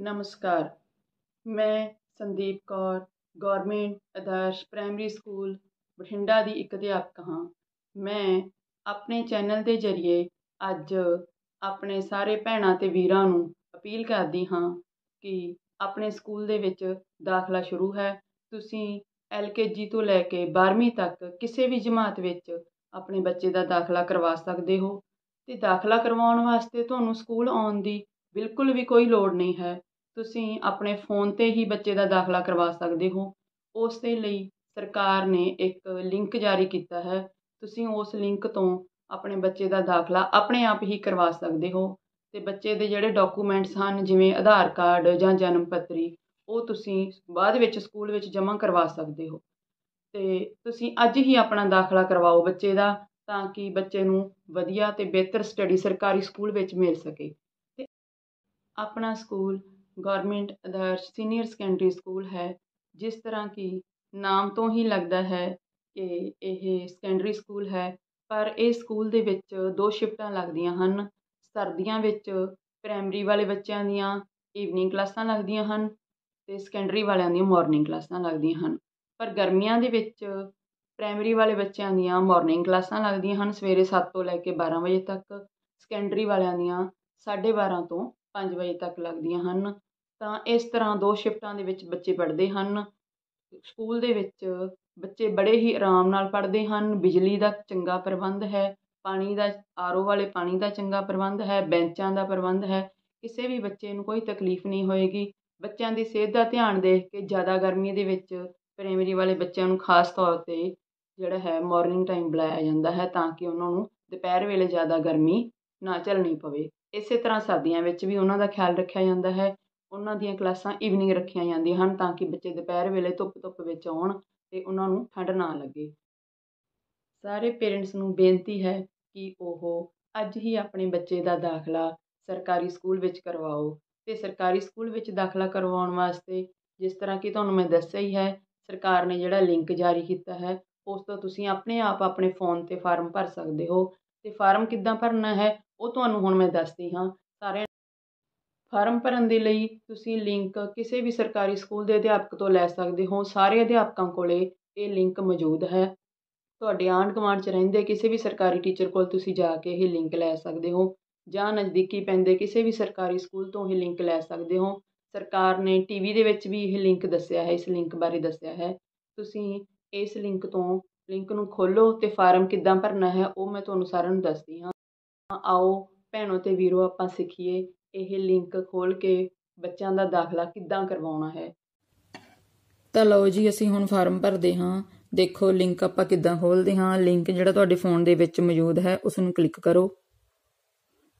ਨਮਸਕਾਰ ਮੈਂ Sandeep Kaur government Adarsh primary school Bathinda ਦੀ ਇੱਕ ਅਧਿਆਪਕ ਹਾਂ ਮੈਂ ਆਪਣੇ ਚੈਨਲ ਦੇ ਜ਼ਰੀਏ ਅੱਜ ਆਪਣੇ ਸਾਰੇ ਭੈਣਾਂ ਤੇ ਵੀਰਾਂ ਨੂੰ ਅਪੀਲ ਕਰਦੀ ਹਾਂ ਕਿ ਆਪਣੇ ਸਕੂਲ ਦੇ ਵਿੱਚ ਦਾਖਲਾ ਸ਼ੁਰੂ ਹੈ ਤੁਸੀਂ ਐਲਕੇਜੀ ਤੋਂ ਲੈ ਕੇ 12ਵੀਂ ਤੱਕ ਕਿਸੇ ਵੀ ਜਮਾਤ ਵਿੱਚ ਆਪਣੇ ਬੱਚੇ ਦਾ ਦਾਖਲਾ ਕਰਵਾ ਸਕਦੇ ਹੋ ਤੇ ਦਾਖਲਾ ਕਰਵਾਉਣ ਵਾਸਤੇ ਤੁਹਾਨੂੰ ਸਕੂਲ ਆਉਣ ਦੀ ਬਿਲਕੁਲ ਵੀ ਕੋਈ ਲੋੜ ਨਹੀਂ ਹੈ ਤੁਸੀਂ ਆਪਣੇ ਫੋਨ 'ਤੇ ਹੀ ਬੱਚੇ ਦਾ ਦਾਖਲਾ ਕਰਵਾ ਸਕਦੇ ਹੋ ਉਸ ਦੇ ਲਈ ਸਰਕਾਰ ਨੇ ਇੱਕ ਲਿੰਕ ਜਾਰੀ ਕੀਤਾ ਹੈ ਤੁਸੀਂ ਉਸ ਲਿੰਕ ਤੋਂ ਆਪਣੇ ਬੱਚੇ ਦਾ ਦਾਖਲਾ ਆਪਣੇ ਆਪ ਹੀ ਕਰਵਾ ਸਕਦੇ ਹੋ ਤੇ ਬੱਚੇ ਦੇ ਜਿਹੜੇ ਡਾਕੂਮੈਂਟਸ ਹਨ ਜਿਵੇਂ ਆਧਾਰ ਕਾਰਡ ਜਾਂ ਜਨਮ ਪੱਤਰੀ ਉਹ ਤੁਸੀਂ ਬਾਅਦ ਵਿੱਚ ਸਕੂਲ ਵਿੱਚ ਜਮ੍ਹਾਂ ਕਰਵਾ ਸਕਦੇ ਹੋ ਤੇ ਤੁਸੀਂ ਅੱਜ ਹੀ ਆਪਣਾ ਦਾਖਲਾ ਕਰਵਾਓ ਬੱਚੇ ਦਾ ਤਾਂ ਕਿ ਬੱਚੇ ਨੂੰ ਵਧੀਆ ਤੇ ਬਿਹਤਰ ਸਟੱਡੀ ਸਰਕਾਰੀ ਸਕੂਲ ਵਿੱਚ ਮਿਲ ਸਕੇ ਤੇ ਆਪਣਾ school government Adarsh senior secondary school ਹੈ ਜਿਸ ਤਰ੍ਹਾਂ ਕਿ ਨਾਮ ਤੋਂ ਹੀ ਲੱਗਦਾ ਹੈ ਕਿ ਇਹ ਸੈਕੰਡਰੀ ਸਕੂਲ ਹੈ ਪਰ ਇਹ ਸਕੂਲ ਦੇ ਵਿੱਚ ਦੋ ਸ਼ਿਫਟਾਂ ਲੱਗਦੀਆਂ ਹਨ ਸਰਦੀਆਂ ਵਿੱਚ ਪ੍ਰਾਇਮਰੀ ਵਾਲੇ ਬੱਚਿਆਂ ਦੀਆਂ ਈਵਨਿੰਗ ਕਲਾਸਾਂ ਲੱਗਦੀਆਂ ਹਨ ਤੇ ਸੈਕੰਡਰੀ ਵਾਲਿਆਂ ਦੀਆਂ ਮਾਰਨਿੰਗ ਕਲਾਸਾਂ ਲੱਗਦੀਆਂ ਹਨ ਪਰ ਗਰਮੀਆਂ ਦੇ ਵਿੱਚ ਪ੍ਰਾਇਮਰੀ ਵਾਲੇ ਬੱਚਿਆਂ ਦੀਆਂ ਮਾਰਨਿੰਗ ਕਲਾਸਾਂ ਲੱਗਦੀਆਂ ਹਨ ਸਵੇਰੇ 7 ਤੋਂ ਲੈ ਕੇ 12 ਵਜੇ ਤੱਕ ਸੈਕੰਡਰੀ ਵਾਲਿਆਂ ਦੀਆਂ 12:30 ਤੋਂ 5 ਵਜੇ ਤੱਕ ਲੱਗਦੀਆਂ ਹਨ ਤਾਂ ਇਸ ਤਰ੍ਹਾਂ ਦੋ ਸ਼ਿਫਟਾਂ ਦੇ ਵਿੱਚ ਬੱਚੇ ਪੜ੍ਹਦੇ ਹਨ ਸਕੂਲ ਦੇ ਵਿੱਚ ਬੱਚੇ ਬੜੇ ਹੀ ਆਰਾਮ ਨਾਲ ਪੜ੍ਹਦੇ ਹਨ ਬਿਜਲੀ ਦਾ ਚੰਗਾ ਪ੍ਰਬੰਧ ਹੈ ਪਾਣੀ ਦਾ ਆਰ ਓ ਵਾਲੇ ਪਾਣੀ ਦਾ ਚੰਗਾ ਪ੍ਰਬੰਧ ਹੈ ਬੈਂਚਾਂ ਦਾ ਪ੍ਰਬੰਧ ਹੈ ਕਿਸੇ ਵੀ ਬੱਚੇ ਨੂੰ ਕੋਈ ਤਕਲੀਫ ਨਹੀਂ ਹੋਏਗੀ ਬੱਚਿਆਂ ਦੀ ਸਿਹਤ ਦਾ ਧਿਆਨ ਦੇਖ ਕੇ ਜ਼ਿਆਦਾ ਗਰਮੀ ਦੇ ਵਿੱਚ ਪ੍ਰਾਇਮਰੀ ਵਾਲੇ ਬੱਚਿਆਂ ਨੂੰ ਖਾਸ ਤੌਰ 'ਤੇ ਜਿਹੜਾ ਹੈ ਮਾਰਨਿੰਗ ਟਾਈਮ ਬੁਲਾਇਆ ਜਾਂਦਾ ਹੈ ਤਾਂ ਕਿ ਉਹਨਾਂ ਨੂੰ ਦੁਪਹਿਰ ਵੇਲੇ ਜ਼ਿਆਦਾ ਗਰਮੀ ਨਾ ਝੱਲਣੀ ਪਵੇ ਇਸੇ ਤਰ੍ਹਾਂ ਸਰਦੀਆਂ ਵਿੱਚ ਵੀ ਉਹਨਾਂ ਦਾ ਖਿਆਲ ਰੱਖਿਆ ਜਾਂਦਾ ਹੈ ਉਹਨਾਂ ਦੀਆਂ ਕਲਾਸਾਂ ਈਵਨਿੰਗ ਰੱਖੀਆਂ ਜਾਂਦੀਆਂ ਹਨ ਤਾਂ ਕਿ ਬੱਚੇ ਦੁਪਹਿਰ ਵੇਲੇ ਧੁੱਪ ਧੁੱਪ ਵਿੱਚ ਆਉਣ ਤੇ ਉਹਨਾਂ ਨੂੰ ਠੰਡ ਨਾ ਲੱਗੇ ਸਾਰੇ ਪੇਰੈਂਟਸ ਨੂੰ ਬੇਨਤੀ ਹੈ ਕਿ ਉਹ ਅੱਜ ਹੀ ਆਪਣੇ ਬੱਚੇ ਦਾ ਦਾਖਲਾ ਸਰਕਾਰੀ ਸਕੂਲ ਵਿੱਚ ਕਰਵਾਓ ਤੇ ਸਰਕਾਰੀ ਸਕੂਲ ਵਿੱਚ ਦਾਖਲਾ ਕਰਵਾਉਣ ਵਾਸਤੇ ਜਿਸ ਤਰ੍ਹਾਂ ਕਿ ਤੁਹਾਨੂੰ ਮੈਂ ਦੱਸਿਆ ਹੀ ਹੈ ਸਰਕਾਰ ਨੇ ਜਿਹੜਾ ਲਿੰਕ ਜਾਰੀ ਕੀਤਾ ਹੈ ਉਸ ਤੋਂ ਤੁਸੀਂ ਆਪਣੇ ਆਪ ਆਪਣੇ ਫੋਨ 'ਤੇ ਫਾਰਮ ਭਰ ਸਕਦੇ ਹੋ ਤੇ ਫਾਰਮ ਕਿੱਦਾਂ ਭਰਨਾ ਹੈ ਉਹ ਤੁਹਾਨੂੰ ਹੁਣ ਮੈਂ ਦੱਸਦੀ ਹਾਂ ਸਾਰੇ ਫਾਰਮ ਭਰਨ ਦੇ ਲਈ ਤੁਸੀਂ ਲਿੰਕ ਕਿਸੇ ਵੀ ਸਰਕਾਰੀ ਸਕੂਲ ਦੇ ਅਧਿਆਪਕ ਤੋਂ ਲੈ ਸਕਦੇ ਹੋ ਸਾਰੇ ਅਧਿਆਪਕਾਂ ਕੋਲ ਇਹ ਲਿੰਕ ਮੌਜੂਦ ਹੈ ਤੁਹਾਡੇ ਆਂਡ ਕਮਾਂਡ 'ਚ ਰਹਿੰਦੇ ਕਿਸੇ ਵੀ ਸਰਕਾਰੀ ਟੀਚਰ ਕੋਲ ਤੁਸੀਂ ਜਾ ਕੇ ਇਹ ਲਿੰਕ ਲੈ ਸਕਦੇ ਹੋ ਜਾਂ ਨਜ਼ਦੀਕੀ ਪੈਂਦੇ ਕਿਸੇ ਵੀ ਸਰਕਾਰੀ ਸਕੂਲ ਤੋਂ ਇਹ ਲਿੰਕ ਲੈ ਸਕਦੇ ਹੋ ਸਰਕਾਰ ਨੇ ਟੀਵੀ ਦੇ ਵਿੱਚ ਵੀ ਇਹ ਲਿੰਕ ਦੱਸਿਆ ਹੈ ਇਸ ਲਿੰਕ ਬਾਰੇ ਦੱਸਿਆ ਹੈ ਤੁਸੀਂ ਇਸ ਲਿੰਕ ਤੋਂ ਲਿੰਕ ਨੂੰ ਖੋਲੋ ਤੇ ਫਾਰਮ ਕਿੱਦਾਂ ਭਰਨਾ ਹੈ ਉਹ ਮੈਂ ਤੁਹਾਨੂੰ ਸਾਰਿਆਂ ਨੂੰ ਦੱਸਦੀ ਹਾਂ ਆਓ ਭੈਣੋ ਤੇ ਵੀਰੋ ਆਪਾਂ ਸਿੱਖੀਏ ਇਹ ਲਿੰਕ ਖੋਲ ਕੇ ਬੱਚਿਆਂ ਦਾ ਦਾਖਲਾ ਕਿੱਦਾਂ ਕਰਵਾਉਣਾ ਹੈ ਤਾਂ ਲਓ ਜੀ ਅਸੀਂ ਹੁਣ ਫਾਰਮ ਭਰਦੇ ਹਾਂ ਦੇਖੋ ਲਿੰਕ ਆਪਾਂ ਕਿੱਦਾਂ ਖੋਲਦੇ ਹਾਂ ਲਿੰਕ ਜਿਹੜਾ ਤੁਹਾਡੇ ਫੋਨ ਦੇ ਵਿੱਚ ਮੌਜੂਦ ਹੈ ਉਸ ਨੂੰ ਕਲਿੱਕ ਕਰੋ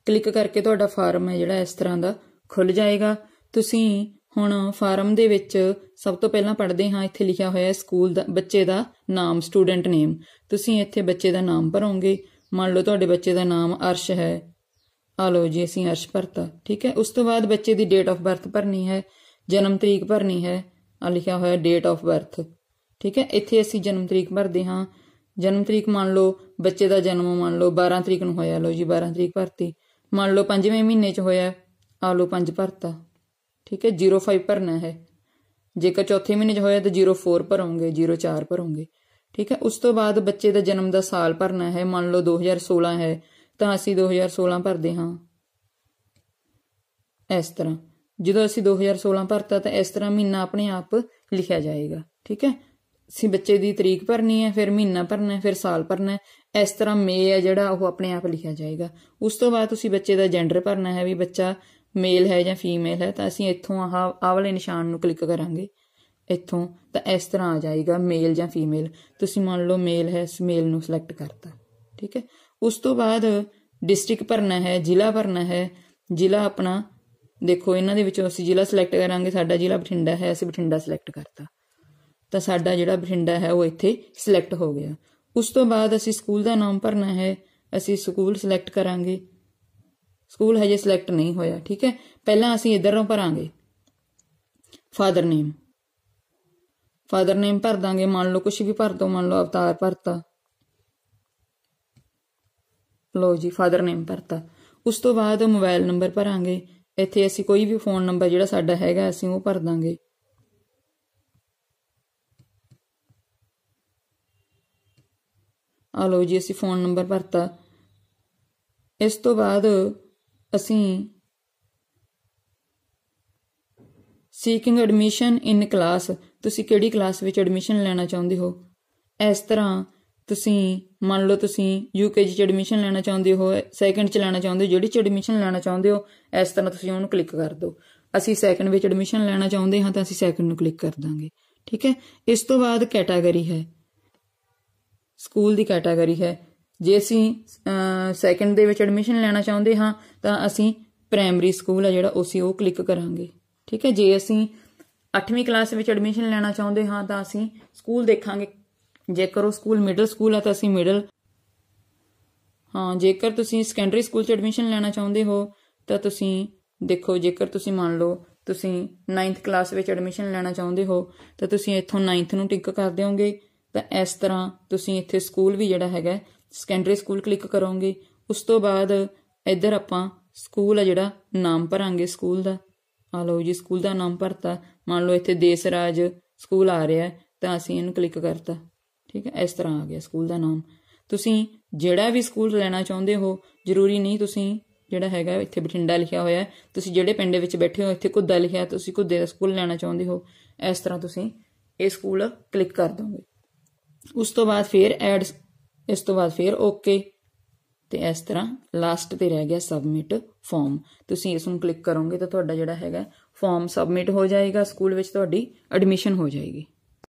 ਕਲਿੱਕ ਕਰਕੇ ਤੁਹਾਡਾ ਫਾਰਮ ਹੈ ਜਿਹੜਾ ਇਸ ਤਰ੍ਹਾਂ ਦਾ ਖੁੱਲ ਜਾਏਗਾ ਤੁਸੀਂ ਹੁਣ ਫਾਰਮ ਦੇ ਵਿੱਚ ਸਭ ਤੋਂ ਪਹਿਲਾਂ ਪੜ੍ਹਦੇ ਹਾਂ ਇੱਥੇ ਲਿਖਿਆ ਹੋਇਆ ਹੈ ਸਕੂਲ ਦਾ ਬੱਚੇ ਦਾ ਨਾਮ ਸਟੂਡੈਂਟ ਨੇਮ ਤੁਸੀਂ ਇੱਥੇ ਬੱਚੇ ਦਾ ਨਾਮ ਭਰੋਗੇ ਮੰਨ ਲਓ ਤੁਹਾਡੇ ਬੱਚੇ ਦਾ ਨਾਮ ਅਰਸ਼ ਹੈ ਆ ਲਓ ਜੀ ਅਸੀਂ ਅਰਸ਼ ਭਰਤਾ ਠੀਕ ਹੈ ਉਸ ਤੋਂ ਬਾਅਦ ਬੱਚੇ ਦੀ ਡੇਟ ਆਫ ਬਰਥ ਭਰਨੀ ਹੈ ਜਨਮ ਤਰੀਕ ਭਰਨੀ ਹੈ ਆ ਲਿਖਿਆ ਹੋਇਆ ਡੇਟ ਆਫ ਬਰਥ ਠੀਕ ਹੈ ਇੱਥੇ ਅਸੀਂ ਜਨਮ ਤਰੀਕ ਭਰਦੇ ਹਾਂ ਜਨਮ ਤਰੀਕ ਮੰਨ ਲਓ ਬੱਚੇ ਦਾ ਜਨਮ ਮੰਨ ਲਓ 12 ਤਰੀਕ ਨੂੰ ਹੋਇਆ ਲਓ ਜੀ 12 ਤਰੀਕ ਭਰਤੀ ਮੰਨ ਲਓ 5ਵੇਂ ਮਹੀਨੇ 'ਚ ਹੋਇਆ ਆ ਲਓ 5 ਭਰਤਾ ਠੀਕ ਹੈ 05 ਭਰਨਾ ਹੈ ਜੇਕਰ ਚੌਥੇ ਮਹੀਨੇ 'ਚ ਹੋਇਆ ਤਾਂ 04 ਭਰੋਗੇ 04 ਭਰੋਗੇ ਠੀਕ ਹੈ ਉਸ ਤੋਂ ਬਾਅਦ ਬੱਚੇ ਦਾ ਜਨਮ ਦਾ ਸਾਲ ਭਰਨਾ ਹੈ ਮੰਨ ਲਓ 2016 ਹੈ ਤਾਂ ਅਸੀਂ 2016 ਭਰਦੇ ਹਾਂ ਇਸ ਤਰ੍ਹਾਂ ਜਦੋਂ ਅਸੀਂ 2016 ਭਰਤਾ ਤਾਂ ਇਸ ਤਰ੍ਹਾਂ ਮਹੀਨਾ ਆਪਣੇ ਆਪ ਲਿਖਿਆ ਜਾਏਗਾ ਠੀਕ ਹੈ ਸੀ ਬੱਚੇ ਦੀ ਤਰੀਕ ਭਰਨੀ ਹੈ ਫਿਰ ਮਹੀਨਾ ਭਰਨਾ ਹੈ ਫਿਰ ਸਾਲ ਭਰਨਾ ਹੈ ਇਸ ਤਰ੍ਹਾਂ ਮੇ ਹੈ ਜਿਹੜਾ ਉਹ ਆਪਣੇ ਆਪ ਲਿਖਿਆ ਜਾਏਗਾ ਉਸ ਤੋਂ ਬਾਅਦ ਤੁਸੀਂ ਬੱਚੇ ਦਾ ਜੈਂਡਰ ਭਰਨਾ ਹੈ ਵੀ ਬੱਚਾ ਮੇਲ ਹੈ ਜਾਂ ਫੀਮੇਲ ਹੈ ਤਾਂ ਅਸੀਂ ਇੱਥੋਂ ਆਹ ਆਹ ਵਾਲੇ ਨਿਸ਼ਾਨ ਨੂੰ ਕਲਿੱਕ ਕਰਾਂਗੇ ਇੱਥੋਂ ਤਾਂ ਇਸ ਤਰ੍ਹਾਂ ਆ ਜਾਏਗਾ ਮੇਲ ਜਾਂ ਫੀਮੇਲ ਤੁਸੀਂ ਮੰਨ ਲਓ ਮੇਲ ਹੈ ਇਸ ਮੇਲ ਨੂੰ ਸਿਲੈਕਟ ਕਰਤਾ ਠੀਕ ਹੈ ਉਸ ਤੋਂ ਬਾਅਦ ਡਿਸਟ੍ਰਿਕਟ ਭਰਨਾ ਹੈ ਜ਼ਿਲ੍ਹਾ ਭਰਨਾ ਹੈ ਜ਼ਿਲ੍ਹਾ ਆਪਣਾ ਦੇਖੋ ਇਹਨਾਂ ਦੇ ਵਿੱਚੋਂ ਅਸੀਂ ਜ਼ਿਲ੍ਹਾ ਸਿਲੈਕਟ ਕਰਾਂਗੇ ਸਾਡਾ ਜ਼ਿਲ੍ਹਾ ਬਠਿੰਡਾ ਹੈ ਅਸੀਂ ਬਠਿੰਡਾ ਸਿਲੈਕਟ ਕਰਤਾ ਤਾਂ ਸਾਡਾ ਜਿਹੜਾ ਬਠਿੰਡਾ ਹੈ ਉਹ ਇੱਥੇ ਸਿਲੈਕਟ ਹੋ ਗਿਆ ਉਸ ਤੋਂ ਬਾਅਦ ਅਸੀਂ ਸਕੂਲ ਦਾ ਨਾਮ ਭਰਨਾ ਹੈ ਅਸੀਂ ਸਕੂਲ ਸਿਲੈਕਟ ਕਰਾਂਗੇ ਸਕੂਲ ਹਜੇ ਸਿਲੈਕਟ ਨਹੀਂ ਹੋਇਆ ਠੀਕ ਹੈ ਪਹਿਲਾਂ ਅਸੀਂ ਇਧਰੋਂ ਭਰਾਂਗੇ ਫਾਦਰ ਨੇਮ ਫਾਦਰ ਨੇਮ ਭਰ ਦਾਂਗੇ ਮੰਨ ਲਓ ਕੁਝ ਵੀ ਭਰ ਦੋ ਮੰਨ ਲਓ ਅਵਤਾਰ ਭਰਤਾ ਲਓ ਜੀ ਫਾਦਰ ਨੇਮ ਭਰਤਾ ਉਸ ਤੋਂ ਬਾਅਦ ਮੋਬਾਈਲ ਨੰਬਰ ਭਰਾਂਗੇ ਇੱਥੇ ਅਸੀਂ ਕੋਈ ਵੀ ਫੋਨ ਨੰਬਰ ਜਿਹੜਾ ਸਾਡਾ ਹੈਗਾ ਅਸੀਂ ਉਹ ਭਰ ਦਾਂਗੇ ਆ ਲਓ ਜੀ ਅਸੀਂ ਫੋਨ ਨੰਬਰ ਭਰਤਾ ਇਸ ਤੋਂ ਬਾਅਦ ਅਸੀਂ ਸੀਕਿੰਗ ਐਡਮਿਸ਼ਨ ਇਨ ਕਲਾਸ ਤੁਸੀਂ ਕਿਹੜੀ ਕਲਾਸ ਵਿੱਚ ਐਡਮਿਸ਼ਨ ਲੈਣਾ ਚਾਹੁੰਦੇ ਹੋ ਇਸ ਤਰ੍ਹਾਂ ਤੁਸੀਂ ਮੰਨ ਲਓ ਤੁਸੀਂ ਯੂਕੇਜੀ ਚ ਐਡਮਿਸ਼ਨ ਲੈਣਾ ਚਾਹੁੰਦੇ ਹੋ ਸੈਕੰਡ ਚ ਲੈਣਾ ਚਾਹੁੰਦੇ ਹੋ ਜਿਹੜੀ ਚ ਐਡਮਿਸ਼ਨ ਲੈਣਾ ਚਾਹੁੰਦੇ ਹੋ ਇਸ ਤਰ੍ਹਾਂ ਤੁਸੀਂ ਉਹਨੂੰ ਕਲਿੱਕ ਕਰ ਦਿਓ ਅਸੀਂ ਸੈਕੰਡ ਵਿੱਚ ਐਡਮਿਸ਼ਨ ਲੈਣਾ ਚਾਹੁੰਦੇ ਹਾਂ ਤਾਂ ਅਸੀਂ ਸੈਕੰਡ ਨੂੰ ਕਲਿੱਕ ਕਰ ਦਾਂਗੇ ਠੀਕ ਹੈ ਇਸ ਤੋਂ ਬਾਅਦ ਕੈਟਾਗਰੀ ਹੈ ਸਕੂਲ ਦੀ ਕੈਟਾਗਰੀ ਹੈ ਜੇ ਅਸੀਂ ਸੈਕੰਡ ਦੇ ਵਿੱਚ ਐਡਮਿਸ਼ਨ ਲੈਣਾ ਚਾਹੁੰਦੇ ਹਾਂ ਤਾਂ ਅਸੀਂ ਪ੍ਰਾਇਮਰੀ ਸਕੂਲ ਹੈ ਜਿਹੜਾ ਉਸੇ ਉਹ ਕਲਿੱਕ ਕਰਾਂਗੇ ਠੀਕ ਹੈ ਜੇ ਅਸੀਂ 8ਵੀਂ ਕਲਾਸ ਵਿੱਚ ਐਡਮਿਸ਼ਨ ਲੈਣਾ ਚਾਹੁੰਦੇ ਹਾਂ ਤਾਂ ਅਸੀਂ ਸਕੂਲ ਦੇਖਾਂਗੇ ਜੇਕਰ ਉਹ ਸਕੂਲ ਮਿਡਲ ਸਕੂਲ ਹੈ ਤਾਂ ਅਸੀਂ ਮਿਡਲ ਹਾਂ ਜੇਕਰ ਤੁਸੀਂ ਸੈਕੰਡਰੀ ਸਕੂਲ 'ਚ ਐਡਮਿਸ਼ਨ ਲੈਣਾ ਚਾਹੁੰਦੇ ਹੋ ਤਾਂ ਤੁਸੀਂ ਦੇਖੋ ਜੇਕਰ ਤੁਸੀਂ ਮੰਨ ਲਓ ਤੁਸੀਂ 9th ਕਲਾਸ ਵਿੱਚ ਐਡਮਿਸ਼ਨ ਲੈਣਾ ਚਾਹੁੰਦੇ ਹੋ ਤਾਂ ਤੁਸੀਂ ਇੱਥੋਂ 9th ਨੂੰ ਟਿਕ ਕਰ ਦਿਓਗੇ ਤਾਂ ਇਸ ਤਰ੍ਹਾਂ ਤੁਸੀਂ ਇੱਥੇ ਸਕੂਲ ਵੀ ਜਿਹੜਾ ਹੈਗਾ ਸੈਕੰਡਰੀ ਸਕੂਲ ਕਲਿੱਕ ਕਰੋਗੇ ਉਸ ਤੋਂ ਬਾਅਦ ਇੱਧਰ ਆਪਾਂ ਸਕੂਲ ਆ ਜਿਹੜਾ ਨਾਮ ਭਰਾਂਗੇ ਸਕੂਲ ਦਾ ਆ ਲਓ ਜੀ ਸਕੂਲ ਦਾ ਨਾਮ ਭਰਤਾ ਮੰਨ ਲਓ ਇੱਥੇ ਦੇਸ ਰਾਜ ਸਕੂਲ ਆ ਰਿਹਾ ਤਾਂ ਅਸੀਂ ਇਹਨੂੰ ਕਲਿੱਕ ਕਰਤਾ ਠੀਕ ਹੈ ਇਸ ਤਰ੍ਹਾਂ ਆ ਗਿਆ ਸਕੂਲ ਦਾ ਨਾਮ ਤੁਸੀਂ ਜਿਹੜਾ ਵੀ ਸਕੂਲ ਲੈਣਾ ਚਾਹੁੰਦੇ ਹੋ ਜ਼ਰੂਰੀ ਨਹੀਂ ਤੁਸੀਂ ਜਿਹੜਾ ਹੈਗਾ ਇੱਥੇ ਬਠਿੰਡਾ ਲਿਖਿਆ ਹੋਇਆ ਹੈ ਤੁਸੀਂ ਜਿਹੜੇ ਪਿੰਡ ਵਿੱਚ ਬੈਠੇ ਹੋ ਇੱਥੇ ਕੁੱਦਾ ਲਿਖਿਆ ਤੁਸੀਂ ਕੁੱਦੇ ਦਾ ਸਕੂਲ ਲੈਣਾ ਚਾਹੁੰਦੇ ਹੋ ਇਸ ਤਰ੍ਹਾਂ ਤੁਸੀਂ ਇਹ ਸਕੂਲ ਕਲਿੱਕ ਕਰ ਦੋਗੇ ਉਸ ਤੋਂ ਬਾਅਦ ਫਿਰ ਐਡ ਇਸ ਤੋਂ ਬਾਅਦ ਫਿਰ ਓਕੇ ਤੇ ਇਸ ਤਰ੍ਹਾਂ ਲਾਸਟ ਤੇ ਰਹਿ ਗਿਆ ਸਬਮਿਟ ਫਾਰਮ ਤੁਸੀਂ ਇਸ ਨੂੰ ਕਲਿੱਕ ਕਰੋਗੇ ਤਾਂ ਤੁਹਾਡਾ ਜਿਹੜਾ ਹੈਗਾ ਫਾਰਮ ਸਬਮਿਟ ਹੋ ਜਾਏਗਾ ਸਕੂਲ ਵਿੱਚ ਤੁਹਾਡੀ ਐਡਮਿਸ਼ਨ ਹੋ ਜਾਏਗੀ